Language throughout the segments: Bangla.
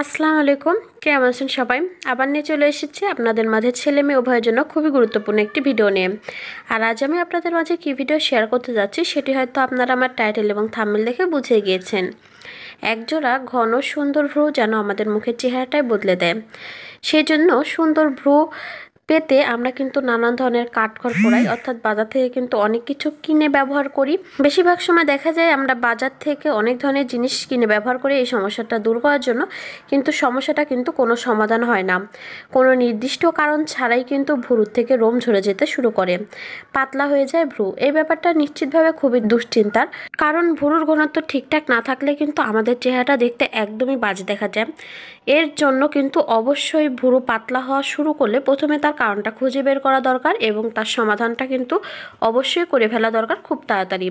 আসসালামু আলাইকুম কেমন আছেন সবাই আবার নিয়ে চলে এসেছি আপনাদের মাঝে ছেলে মেয়ে উভয়ের জন্য খুবই গুরুত্বপূর্ণ একটি ভিডিও নিয়ে আর আজ আমি আপনাদের মাঝে কী ভিডিও শেয়ার করতে যাচ্ছি সেটি হয়তো আপনারা আমার টাইটেল এবং থামেল দেখে বুঝে গিয়েছেন একজোড়া ঘন সুন্দর ভ্রু যেন আমাদের মুখের চেহারাটাই বদলে দেয় সেই জন্য সুন্দর ভ্রু পেতে আমরা কিন্তু নানান ধরনের কাঠখড় পোড়াই অর্থাৎ বাজার থেকে কিন্তু অনেক কিছু কিনে ব্যবহার করি বেশিরভাগ সময় দেখা যায় আমরা বাজার থেকে অনেক ধরনের জিনিস কিনে ব্যবহার করি এই সমস্যাটা দূর করার জন্য কিন্তু সমস্যাটা কিন্তু কোনো সমাধান হয় না কোনো নির্দিষ্ট কারণ ছাড়াই কিন্তু ভ্রুর থেকে রোম ঝরে যেতে শুরু করে পাতলা হয়ে যায় ভ্রু এই ব্যাপারটা নিশ্চিতভাবে খুবই দুশ্চিন্তার কারণ ভ্রুর ঘনত্ব ঠিকঠাক না থাকলে কিন্তু আমাদের চেহারাটা দেখতে একদমই বাজে দেখা যায় এর জন্য কিন্তু অবশ্যই ভুরু পাতলা হওয়া শুরু করলে প্রথমে তার কারণটা খুঁজে বের করা দরকার এবং তার সমাধানটা কিন্তু অবশ্যই করে ফেলা দরকার খুব তাড়াতাড়ি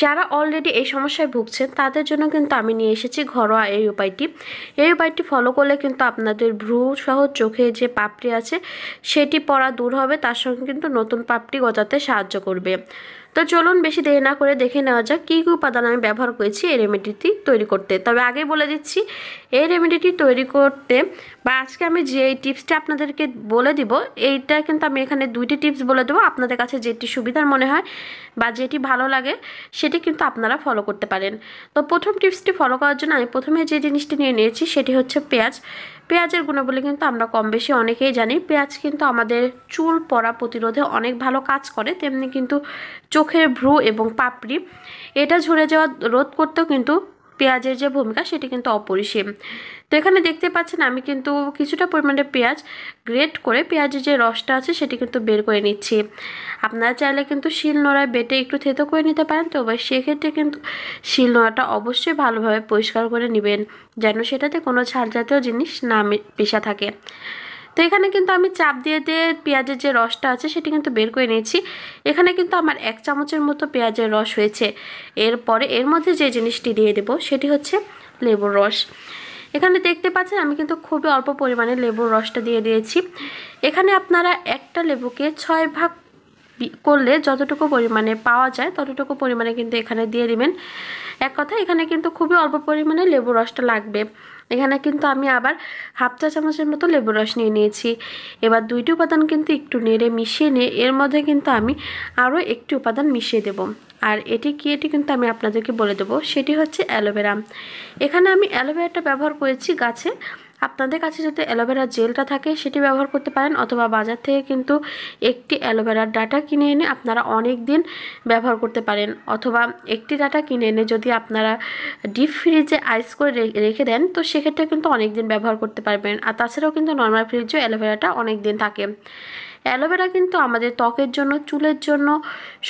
যারা অলরেডি এই সমস্যায় ভুগছেন তাদের জন্য কিন্তু আমি নিয়ে এসেছি ঘরোয়া এই উপায়টি এই উপায়টি ফলো করলে কিন্তু আপনাদের ভ্রু সহ চোখে যে পাপড়ি আছে সেটি পড়া দূর হবে তার সঙ্গে কিন্তু নতুন পাপড়ি গজাতে সাহায্য করবে তো চলুন বেশি দেরি না করে দেখে নেওয়া যাক কী কী উপাদান আমি ব্যবহার করেছি এই রেমেডিটি তৈরি করতে তবে আগে বলে দিচ্ছি এই রেমেডিটি তৈরি করতে বা আজকে আমি যে এই টিপসটা আপনাদেরকে বলে দিব এইটা কিন্তু আমি এখানে দুইটি টিপস বলে দেবো আপনাদের কাছে যেটি সুবিধার মনে হয় বা যেটি ভালো লাগে সেটি কিন্তু আপনারা ফলো করতে পারেন তো প্রথম টিপসটি ফলো করার জন্য আমি প্রথমে যে জিনিসটি নিয়ে নিয়েছি সেটি হচ্ছে পেঁয়াজ পেঁয়াজের গুণাবলী কিন্তু আমরা কম বেশি অনেকেই জানি পেঁয়াজ কিন্তু আমাদের চুল পড়া প্রতিরোধে অনেক ভালো কাজ করে তেমনি কিন্তু চোখ চোখের ভ্রু এবং পাপড়ি এটা ঝরে যাওয়া রোধ করতেও কিন্তু পেঁয়াজের যে ভূমিকা সেটি কিন্তু অপরিসীম তো এখানে দেখতে পাচ্ছেন আমি কিন্তু কিছুটা পরিমাণে পেঁয়াজ গ্রেট করে পেঁয়াজের যে রসটা আছে সেটি কিন্তু বের করে নিচ্ছি আপনারা চাইলে কিন্তু শিল নোড়ায় বেটে একটু থেতো করে নিতে পারেন তো এবার সেক্ষেত্রে কিন্তু শিল নোড়াটা অবশ্যই ভালোভাবে পরিষ্কার করে নেবেন যেন সেটাতে কোনো ছাল জাতীয় জিনিস না পেশা থাকে তো এখানে কিন্তু আমি চাপ দিয়ে দিয়ে পেঁয়াজের যে রসটা আছে সেটি কিন্তু বের করে নিয়েছি এখানে কিন্তু আমার এক চামচের মতো পেঁয়াজের রস হয়েছে এরপরে এর মধ্যে যে জিনিসটি দিয়ে দেব সেটি হচ্ছে লেবুর রস এখানে দেখতে পাচ্ছেন আমি কিন্তু খুবই অল্প পরিমাণে লেবুর রসটা দিয়ে দিয়েছি এখানে আপনারা একটা লেবুকে ছয় ভাগ করলে যতটুকু পরিমাণে পাওয়া যায় ততটুকু পরিমাণে কিন্তু এখানে দিয়ে দিবেন এক কথা এখানে কিন্তু খুবই অল্প পরিমাণে লেবু রসটা লাগবে এখানে কিন্তু আমি আবার হাফ চা চামচের মতো লেবু রস নিয়ে নিয়েছি এবার দুইটি উপাদান কিন্তু একটু নেড়ে মিশিয়ে নিয়ে এর মধ্যে কিন্তু আমি আরও একটি উপাদান মিশিয়ে দেব আর এটি কি এটি কিন্তু আমি আপনাদেরকে বলে দেবো সেটি হচ্ছে অ্যালোভেরা এখানে আমি অ্যালোভেরাটা ব্যবহার করেছি গাছে আপনাদের কাছে যদি অ্যালোভেরা জেলটা থাকে সেটি ব্যবহার করতে পারেন অথবা বাজার থেকে কিন্তু একটি অ্যালোভেরার ডাটা কিনে এনে আপনারা অনেক দিন ব্যবহার করতে পারেন অথবা একটি ডাটা কিনে এনে যদি আপনারা ডিপ ফ্রিজে আইস করে রেখে দেন তো সেক্ষেত্রে কিন্তু অনেক দিন ব্যবহার করতে পারবেন আর তাছাড়াও কিন্তু নর্মাল ফ্রিজেও অ্যালোভেরাটা অনেক দিন থাকে অ্যালোভেরা কিন্তু আমাদের ত্বকের জন্য চুলের জন্য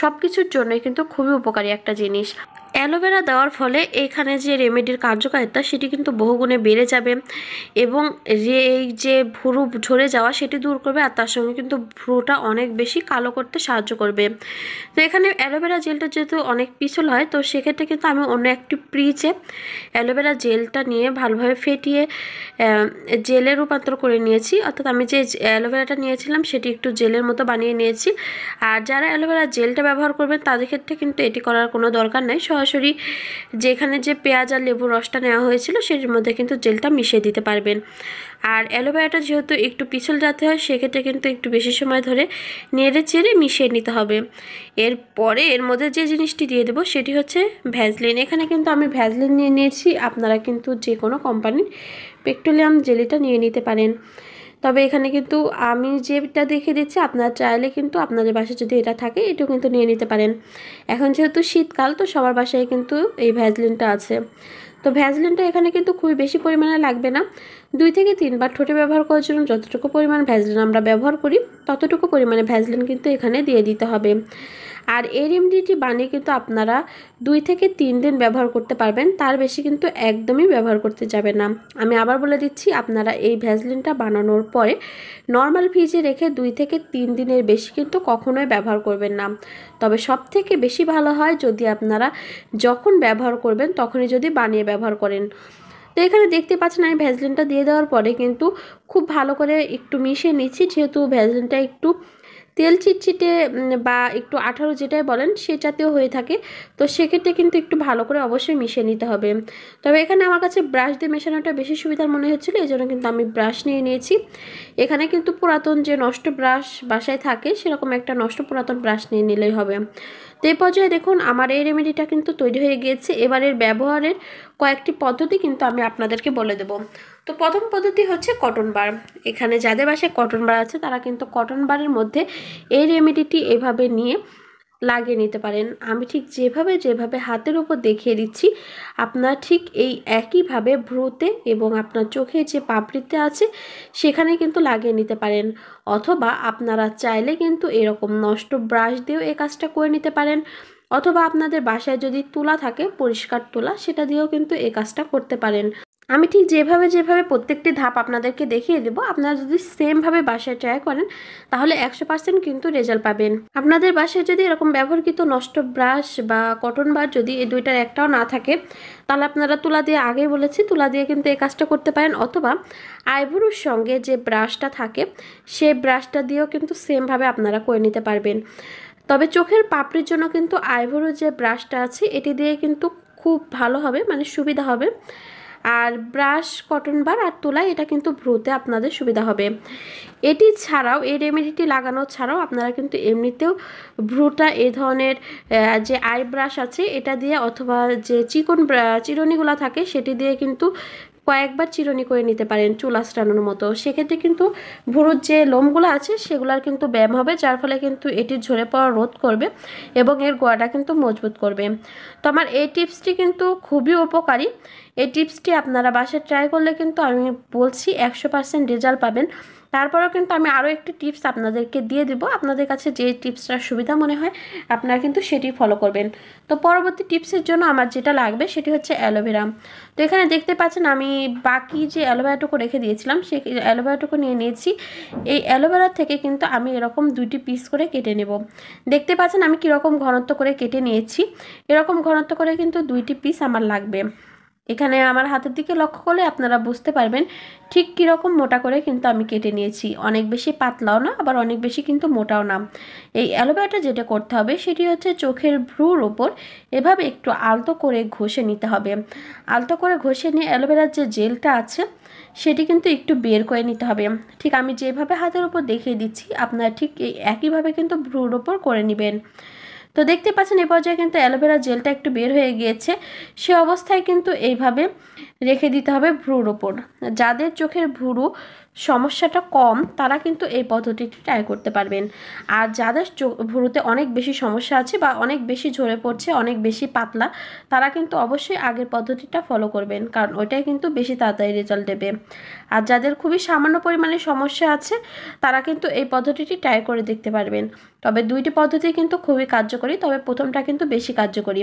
সব কিছুর জন্যই কিন্তু খুবই উপকারী একটা জিনিস অ্যালোভেরা দেওয়ার ফলে এখানে যে রেমেডির কার্যকারিতা সেটি কিন্তু বহুগুণে বেড়ে যাবে এবং এই যে ভ্রু ঝরে যাওয়া সেটি দূর করবে আর তার সঙ্গে কিন্তু ভ্রুটা অনেক বেশি কালো করতে সাহায্য করবে তো এখানে অ্যালোভেরা জেলটা যেহেতু অনেক পিছল হয় তো সেক্ষেত্রে কিন্তু আমি অন্য একটি প্রিচে অ্যালোভেরা জেলটা নিয়ে ভালোভাবে ফেটিয়ে জেলে রূপান্তর করে নিয়েছি অর্থাৎ আমি যে অ্যালোভেরাটা নিয়েছিলাম সেটি একটু জেলের মতো বানিয়ে নিয়েছি আর যারা অ্যালোভেরা জেলটা ব্যবহার করবেন তাদের ক্ষেত্রে কিন্তু এটি করার কোনো দরকার নেই সরাসরি যেখানে যে পেঁয়াজ আর লেবু রসটা নেওয়া হয়েছিল সেটির মধ্যে কিন্তু জেলটা মিশিয়ে দিতে পারবেন আর অ্যালোভেরাটা যেহেতু একটু পিছল যাতে হয় সেক্ষেত্রে কিন্তু একটু বেশি সময় ধরে নেড়ে চেড়ে মিশিয়ে নিতে হবে এরপরে এর মধ্যে যে জিনিসটি দিয়ে দেবো সেটি হচ্ছে ভ্যাজলিন এখানে কিন্তু আমি ভ্যাজলিন নিয়ে নিয়েছি আপনারা কিন্তু যে কোনো কোম্পানির পেট্রোলিয়াম জেলিটা নিয়ে নিতে পারেন তবে এখানে কিন্তু আমি যেটা দেখে দিচ্ছি আপনার চাইলে কিন্তু আপনাদের বাসায় যদি এটা থাকে এটাও কিন্তু নিয়ে নিতে পারেন এখন যেহেতু শীতকাল তো সবার বাসায় কিন্তু এই ভ্যাজলিনটা আছে তো ভ্যাজলিনটা এখানে কিন্তু খুবই বেশি পরিমাণে লাগবে না দুই থেকে তিনবার ঠোঁটে ব্যবহার করার জন্য যতটুকু পরিমাণ ভ্যাজলিন আমরা ব্যবহার করি ততটুকু পরিমাণে ভ্যাজলিন কিন্তু এখানে দিয়ে দিতে হবে আর এই রেমেডিটি বানিয়ে কিন্তু আপনারা দুই থেকে তিন দিন ব্যবহার করতে পারবেন তার বেশি কিন্তু একদমই ব্যবহার করতে যাবেন না আমি আবার বলে দিচ্ছি আপনারা এই ভ্যাসলিনটা বানানোর পরে নর্মাল ফ্রিজে রেখে দুই থেকে তিন দিনের বেশি কিন্তু কখনোই ব্যবহার করবেন না তবে সব থেকে বেশি ভালো হয় যদি আপনারা যখন ব্যবহার করবেন তখনই যদি বানিয়ে ব্যবহার করেন তো এখানে দেখতে পাচ্ছেন আমি ভ্যাজলিনটা দিয়ে দেওয়ার পরে কিন্তু খুব ভালো করে একটু মিশিয়ে নিচ্ছি যেহেতু ভ্যাজলিনটা একটু তেল চিটচিটে বা একটু আঠারো যেটাই বলেন সেটাতেও হয়ে থাকে তো সেক্ষেত্রে কিন্তু একটু ভালো করে অবশ্যই মিশিয়ে নিতে হবে তবে এখানে আমার কাছে ব্রাশ দিয়ে মেশানোটা বেশি সুবিধার মনে হচ্ছিলো এই জন্য কিন্তু আমি ব্রাশ নিয়ে নিয়েছি এখানে কিন্তু পুরাতন যে নষ্ট ব্রাশ বাসায় থাকে সেরকম একটা নষ্ট পুরাতন ব্রাশ নিয়ে নিলেই হবে তো এই পর্যায়ে দেখুন আমার এই রেমেডিটা কিন্তু তৈরি হয়ে গিয়েছে এবারের ব্যবহারের কয়েকটি পদ্ধতি কিন্তু আমি আপনাদেরকে বলে দেবো তো প্রথম পদ্ধতি হচ্ছে কটন বার এখানে যাদের বাসায় কটন বার আছে তারা কিন্তু কটন বারের মধ্যে এই রেমেডিটি এভাবে নিয়ে লাগিয়ে নিতে পারেন আমি ঠিক যেভাবে যেভাবে হাতের উপর দেখিয়ে দিচ্ছি আপনার ঠিক এই একইভাবে ভ্রুতে এবং আপনার চোখে যে পাপড়িতে আছে সেখানে কিন্তু লাগিয়ে নিতে পারেন অথবা আপনারা চাইলে কিন্তু এরকম নষ্ট ব্রাশ দিয়েও এই কাজটা করে নিতে পারেন অথবা আপনাদের বাসায় যদি তুলা থাকে পরিষ্কার তুলা সেটা দিয়েও কিন্তু এ কাজটা করতে পারেন আমি ঠিক যেভাবে যেভাবে প্রত্যেকটি ধাপ আপনাদেরকে দেখিয়ে দেবো আপনারা যদি সেমভাবে বাসায় ট্রাই করেন তাহলে একশো পার্সেন্ট কিন্তু রেজাল্ট পাবেন আপনাদের বাসায় যদি এরকম ব্যবহৃত নষ্ট ব্রাশ বা কটন বার যদি এই দুইটার একটাও না থাকে তাহলে আপনারা তুলা দিয়ে আগেই বলেছি তুলা দিয়ে কিন্তু এই কাজটা করতে পারেন অথবা আইভুরুর সঙ্গে যে ব্রাশটা থাকে সেই ব্রাশটা দিয়েও কিন্তু সেমভাবে আপনারা করে নিতে পারবেন তবে চোখের পাপড়ির জন্য কিন্তু আইভুরুর যে ব্রাশটা আছে এটি দিয়ে কিন্তু খুব ভালো হবে মানে সুবিধা হবে আর ব্রাশ কটন বার আর তোলায় এটা কিন্তু ভ্রুতে আপনাদের সুবিধা হবে এটি ছাড়াও এই রেমেডিটি লাগানো ছাড়াও আপনারা কিন্তু এমনিতেও ভ্রুটা এ ধরনের যে আই ব্রাশ আছে এটা দিয়ে অথবা যে চিকন চিরনিগুলো থাকে সেটি দিয়ে কিন্তু কয়েকবার চিরুনি করে নিতে পারেন চুল স্টানোর মতো সেক্ষেত্রে কিন্তু ভুরুর যে লোমগুলো আছে সেগুলার কিন্তু ব্যায়াম হবে যার ফলে কিন্তু এটি ঝরে পড়া রোধ করবে এবং এর গোয়াটা কিন্তু মজবুত করবে তো আমার এই টিপসটি কিন্তু খুবই উপকারী এই টিপসটি আপনারা বাসায় ট্রাই করলে কিন্তু আমি বলছি একশো রেজাল্ট পাবেন তারপরেও কিন্তু আমি আরও একটি টিপস আপনাদেরকে দিয়ে দেব আপনাদের কাছে যে টিপসটার সুবিধা মনে হয় আপনারা কিন্তু সেটি ফলো করবেন তো পরবর্তী টিপসের জন্য আমার যেটা লাগবে সেটি হচ্ছে অ্যালোভেরা তো এখানে দেখতে পাচ্ছেন আমি বাকি যে অ্যালোভেরাটুকু রেখে দিয়েছিলাম সেই অ্যালোভেরাটুকু নিয়ে নিয়েছি এই অ্যালোভেরা থেকে কিন্তু আমি এরকম দুইটি পিস করে কেটে নেব দেখতে পাচ্ছেন আমি কীরকম ঘনত্ব করে কেটে নিয়েছি এরকম ঘনত্ব করে কিন্তু দুইটি পিস আমার লাগবে এখানে আমার হাতের দিকে লক্ষ্য করলে আপনারা বুঝতে পারবেন ঠিক কীরকম মোটা করে কিন্তু আমি কেটে নিয়েছি অনেক বেশি পাতলাও না আবার অনেক বেশি কিন্তু মোটাও না এই অ্যালোভেরাটা যেটা করতে হবে সেটি হচ্ছে চোখের ভ্রুর ওপর এভাবে একটু আলতো করে ঘষে নিতে হবে আলতো করে ঘষে নিয়ে অ্যালোভেরার যে জেলটা আছে সেটি কিন্তু একটু বের করে নিতে হবে ঠিক আমি যেভাবে হাতের ওপর দেখিয়ে দিচ্ছি আপনারা ঠিক এই একইভাবে কিন্তু ভ্রুর ওপর করে নেবেন তো দেখতে পাচ্ছেন এ পর্যায়ে কিন্তু অ্যালোভেরা জেলটা একটু বের হয়ে গিয়েছে সে অবস্থায় কিন্তু এইভাবে রেখে দিতে হবে ভ্রুর ওপর যাদের চোখের ভ্রু সমস্যাটা কম তারা কিন্তু এই পদ্ধতিটি ট্রাই করতে পারবেন আর যাদের ভুরুতে অনেক বেশি সমস্যা আছে বা অনেক বেশি ঝরে পড়ছে অনেক বেশি পাতলা তারা কিন্তু অবশ্যই আগের পদ্ধতিটা ফলো করবেন কারণ ওইটাই কিন্তু বেশি তাড়াতাড়ি রেজাল্ট দেবে আর যাদের খুবই সামান্য পরিমাণে সমস্যা আছে তারা কিন্তু এই পদ্ধতিটি ট্রাই করে দেখতে পারবেন তবে দুইটি পদ্ধতি কিন্তু খুবই কার্যকরী তবে প্রথমটা কিন্তু বেশি কার্যকরী